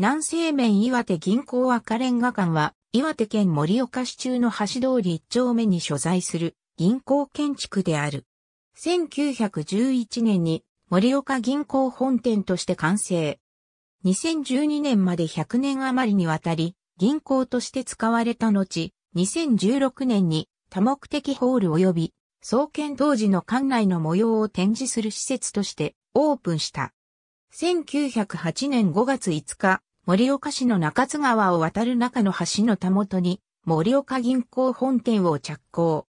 南西面岩手銀行赤レンガ館は、岩手県盛岡市中の橋通り一丁目に所在する銀行建築である。1911年に盛岡銀行本店として完成。2012年まで100年余りにわたり、銀行として使われた後、2016年に多目的ホール及び創建当時の館内の模様を展示する施設としてオープンした。1908年5月5日、森岡市の中津川を渡る中の橋のたもとに、森岡銀行本店を着工。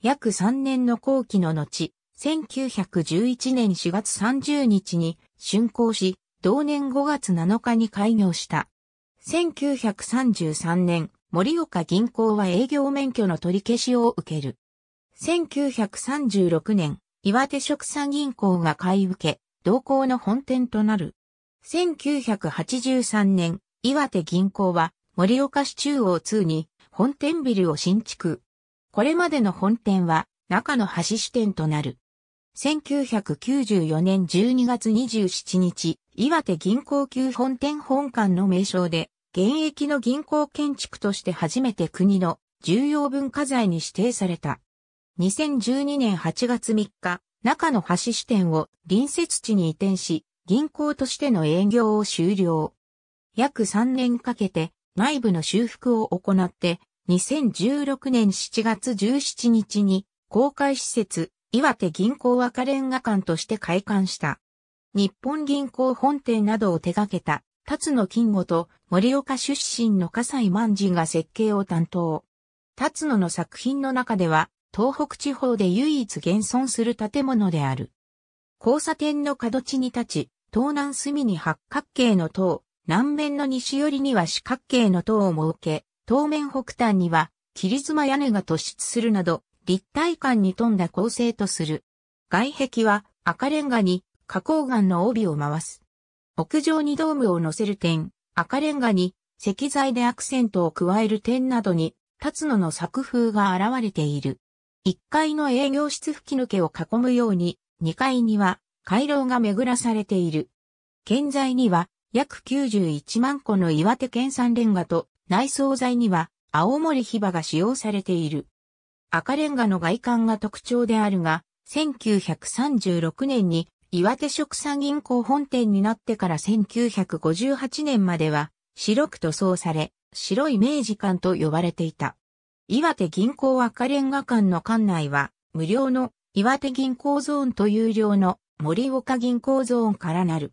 約3年の後期の後、1911年4月30日に竣工し、同年5月7日に開業した。1933年、森岡銀行は営業免許の取り消しを受ける。1936年、岩手食産銀行が買い受け、同行の本店となる。1983年、岩手銀行は森岡市中央2に本店ビルを新築。これまでの本店は中野橋支店となる。1994年12月27日、岩手銀行旧本店本館の名称で、現役の銀行建築として初めて国の重要文化財に指定された。2012年8月3日、中野橋支店を隣接地に移転し、銀行としての営業を終了。約3年かけて内部の修復を行って、2016年7月17日に公開施設、岩手銀行赤レンガ館として開館した。日本銀行本店などを手掛けた、辰野金吾と森岡出身の笠井万人が設計を担当。辰野の作品の中では、東北地方で唯一現存する建物である。交差点の角地に立ち、東南隅に八角形の塔、南面の西寄りには四角形の塔を設け、東面北端には、霧妻屋根が突出するなど、立体感に富んだ構成とする。外壁は赤レンガに花崗岩の帯を回す。屋上にドームを乗せる点、赤レンガに石材でアクセントを加える点などに、立野の作風が現れている。1階の営業室吹き抜けを囲むように、2階には回廊が巡らされている。建材には約91万個の岩手県産レンガと内装材には青森ヒバが使用されている。赤レンガの外観が特徴であるが、1936年に岩手食産銀行本店になってから1958年までは白く塗装され、白い明治館と呼ばれていた。岩手銀行赤レンガ館の館内は無料の岩手銀行ゾーンと有料の森岡銀行ゾーンからなる。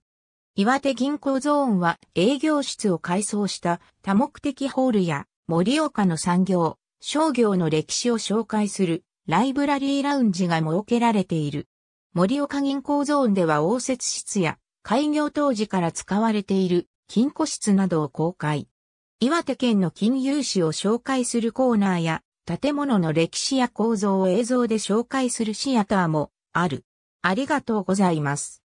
岩手銀行ゾーンは営業室を改装した多目的ホールや森岡の産業、商業の歴史を紹介するライブラリーラウンジが設けられている。森岡銀行ゾーンでは応接室や開業当時から使われている金庫室などを公開。岩手県の金融史を紹介するコーナーや建物の歴史や構造を映像で紹介するシアターもある。ありがとうございます。